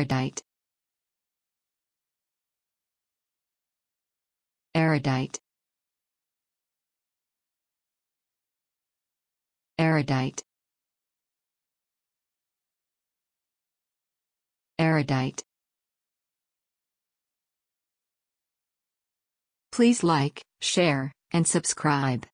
Erudite. Erudite. Erudite. Erudite. Please like, share, and subscribe.